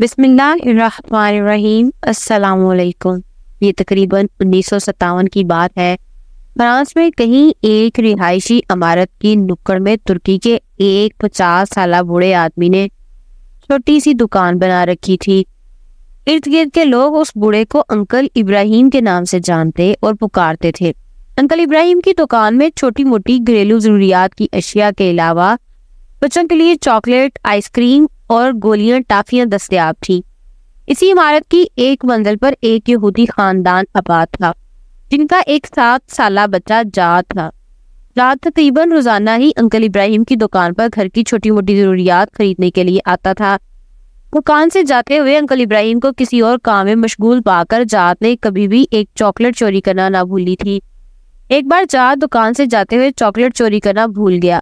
बिसमीम असलकुम ये तकरीबन उन्नीस सौ सत्तावन की बात है फ्रांस में कहीं एक रिहायशी इमारत की नुक्कड़ में तुर्की के एक पचास साल बूढ़े आदमी ने छोटी सी दुकान बना रखी थी इर्द गिर्द के लोग उस बूढ़े को अंकल इब्राहिम के नाम से जानते और पुकारते थे अंकल इब्राहिम की दुकान में छोटी मोटी घरेलू जरूरियात की अशिया के अलावा बच्चों के लिए चॉकलेट आइसक्रीम और गोलियां टाफियां दस्तियाब थी इसी इमारत की एक मंजिल पर एक यहूदी खानदान आबाद था जिनका एक सात साल बच्चा जा था रात तकरीबन रोजाना ही अंकल इब्राहिम की दुकान पर घर की छोटी मोटी जरूरियात खरीदने के लिए आता था दुकान से जाते हुए अंकल इब्राहिम को किसी और काम में मशगूल पाकर जात ने कभी भी एक चॉकलेट चोरी करना ना भूली थी एक बार जात दुकान से जाते हुए चॉकलेट चोरी करना भूल गया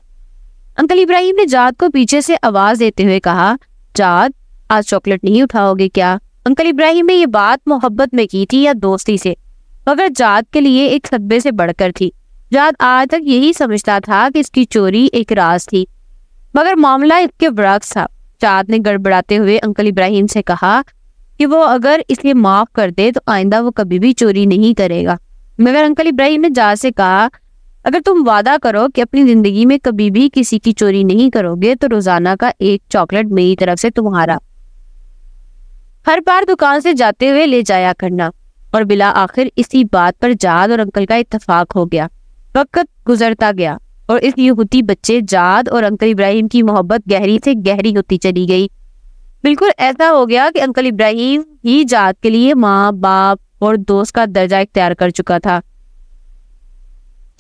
अंकल इब्राहिम ने जाद को पीछे से आवाज देते हुए कहा जाद आज चॉकलेट नहीं उठाओगे क्या अंकल इब्राहिम ने यह बात मोहब्बत में की थी या दोस्ती से मगर जाद के लिए एक सदबे से बढ़कर थी जाद आज तक यही समझता था कि इसकी चोरी एक राज थी मगर मामला इसके बरक्स था जाद ने गड़बड़ाते हुए अंकल इब्राहिम से कहा कि वो अगर इसे माफ कर दे तो आइंदा वो कभी भी चोरी नहीं करेगा मगर अंकल इब्राहिम ने जाद से कहा अगर तुम वादा करो कि अपनी जिंदगी में कभी भी किसी की चोरी नहीं करोगे तो रोजाना का एक चॉकलेट मेरी तरफ से तुम्हारा हर बार दुकान से जाते हुए ले जाया करना और बिला आखिर इसी बात पर जाद और अंकल का इतफाक हो गया वक्त गुजरता गया और इस यहूती बच्चे जाद और अंकल इब्राहिम की मोहब्बत गहरी से गहरी होती चली गई बिल्कुल ऐसा हो गया कि अंकल इब्राहिम ही जाद के लिए माँ बाप और दोस्त का दर्जा इख्तियार कर चुका था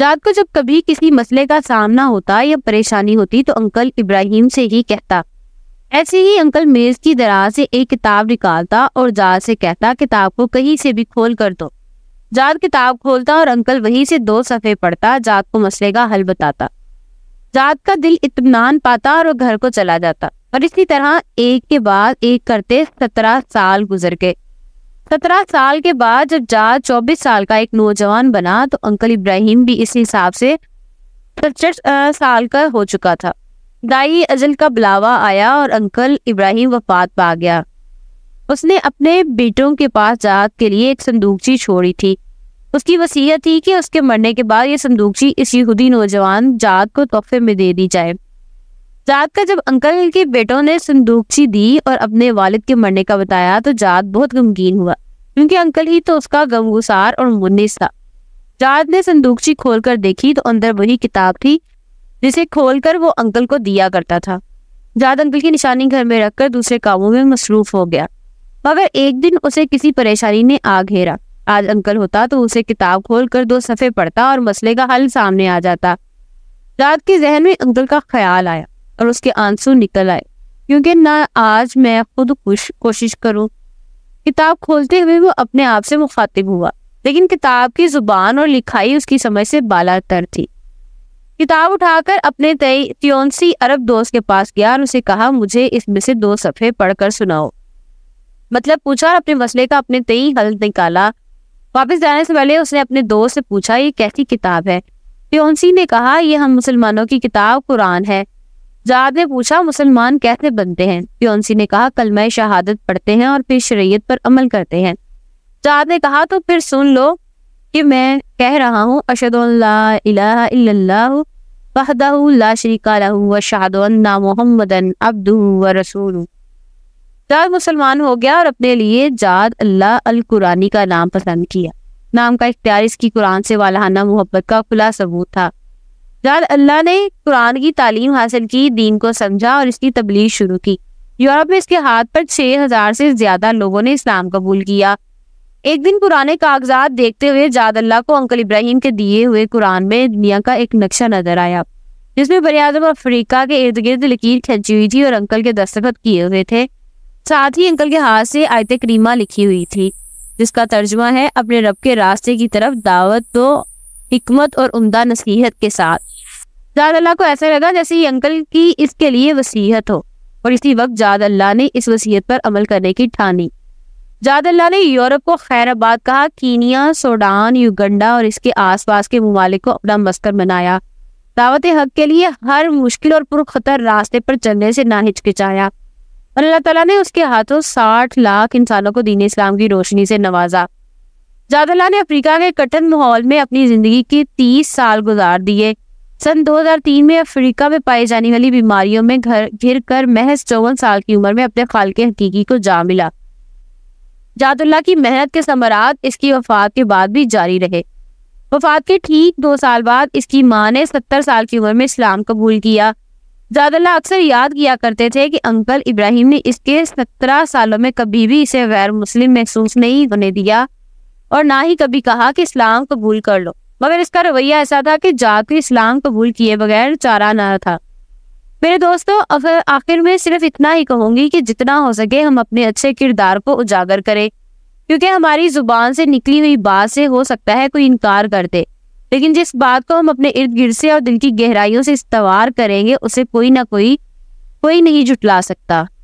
जात को जब कभी किसी मसले का सामना होता या परेशानी होती तो अंकल इब्राहिम से ही कहता ऐसे ही अंकल मेज की दराज से एक किताब निकालता और जात से कहता किताब को कहीं से भी खोल कर दो जात किताब खोलता और अंकल वहीं से दो सफ़े पढ़ता जात को मसले का हल बताता जात का दिल इतमान पाता और घर को चला जाता और इसी तरह एक के बाद एक करते सत्रह साल गुजर गए सत्रह साल के बाद जब जा चौबीस साल का एक नौजवान बना तो अंकल इब्राहिम भी इस हिसाब से सड़सठ साल का हो चुका था दाई अजल का बुलावा आया और अंकल इब्राहिम वफात पा गया उसने अपने बेटों के पास जात के लिए एक संदूकची छोड़ी थी उसकी वसीयत थी कि उसके मरने के बाद यह संदूकची इस यहूदी नौजवान जात को तोहफे में दे दी जाए जात का जब अंकल के बेटों ने संदूकची दी और अपने वालिद के मरने का बताया तो जात बहुत गमगीन हुआ क्योंकि अंकल ही तो उसका गमगुसार और मुन्निस था जात ने संदूकची खोलकर देखी तो अंदर वही किताब थी जिसे खोलकर वो अंकल को दिया करता था जात अंकल की निशानी घर में रखकर दूसरे कामों में मसरूफ हो गया मगर एक दिन उसे किसी परेशानी ने आ घेरा आज अंकल होता तो उसे किताब खोल कर दो सफ़े पढ़ता और मसले का हल सामने आ जाता जात के जहन में अंकल का ख्याल आया और उसके आंसू निकल आए क्योंकि ना आज मैं खुद कुछ कोशिश करूं किताब खोलते हुए वो अपने आप से मुखातिब हुआ लेकिन किताब की जुबान और लिखाई उसकी समझ से बालातर थी किताब उठाकर अपने त्योंसी अरब दोस्त के पास गया और उसे कहा मुझे इसमें से दो सफ़े पढ़कर सुनाओ मतलब पूछा और अपने मसले का अपने तई हल निकाला वापस जाने से पहले उसने अपने दोस्त से पूछा ये कैसी किताब है त्योंसी ने कहा यह हम मुसलमानों की किताब कुरान है जाद ने पूछा मुसलमान कैसे बनते हैं योनसी ने कहा कल मैं शहादत पढ़ते हैं और फिर शरीयत पर अमल करते हैं जाद ने कहा तो फिर सुन लो कि मैं कह रहा हूँ अशदुल्ला वहदहू जाद मुसलमान हो गया और अपने लिए जाद अल्लाह अल कुरानी का नाम पसंद किया नाम का इख्तियार इसकी कुरान से वालहाना मोहब्बत का खुला सबूत था जहाँ अल्लाह ने कुरान की तालीम हासिल की दीन को समझा और इसकी तबलीग शुरू की यूरोप में इसके हाथ पर छह हजार से ज्यादा लोगों ने इस्लाम कबूल किया एक दिन पुराने कागजात देखते हुए जाद अल्लाह को अंकल इब्राहिम के दिए हुए कुरान में दुनिया का एक नक्शा नजर आया जिसमें बरआजम अफ्रीका के इर्द गिर्द लकीर खींची हुई थी और अंकल के दस्तखत किए हुए थे साथ ही अंकल के हाथ से आयत करीमा लिखी हुई थी जिसका तर्जुमा है अपने रब के रास्ते की तरफ दावत तो हमत और उमदा नसीहत के साथ जाद अल्लाह को ऐसा लगा जैसे ये अंकल की इसके लिए वसीयत हो और इसी वक्त जाद अल्लाह ने इस वसीयत पर अमल करने की ठानी जाद अल्लाह ने यूरोप को खैराबाद कहा कीनिया सोडान युगंडा और इसके आसपास के ममालिक को अपना मस्कर बनाया दावत हक के लिए हर मुश्किल और पुरखतर रास्ते पर चलने से ना हिचकिचाया और अल्लाह तला ने उसके हाथों साठ लाख इंसानों को दीन इस्लाम की रोशनी से नवाजा जाद अल्लाह ने अफ्रीका के कठिन माहौल में अपनी जिंदगी के तीस साल गुजार दिए सन 2003 में अफ्रीका में पाई जाने वाली बीमारियों में घर घिर कर महज चौवन साल की उम्र में अपने खाल के हकीकी को जा मिला जादुल्ला की मेहनत के समरात इसकी वफात के बाद भी जारी रहे वफात के ठीक दो साल बाद इसकी माँ ने सत्तर साल की उम्र में इस्लाम कबूल किया जादुल्ला अक्सर याद किया करते थे कि अंकल इब्राहिम ने इसके सत्रह सालों में कभी भी इसे गैर मुस्लिम महसूस नहीं होने दिया और ना ही कभी कहा कि इस्लाम कबूल कर लो मगर इसका रवैया ऐसा था कि जाकर इस्लाम कबूल किए बगैर चारा ना था मेरे दोस्तों आखिर में सिर्फ इतना ही कहूंगी कि जितना हो सके हम अपने अच्छे किरदार को उजागर करें क्योंकि हमारी जुबान से निकली हुई बात से हो सकता है कोई इनकार कर दे लेकिन जिस बात को हम अपने इर्द गिर्द से और दिल की गहराइयों से इस्तवार करेंगे उसे कोई ना कोई कोई नहीं जुटला सकता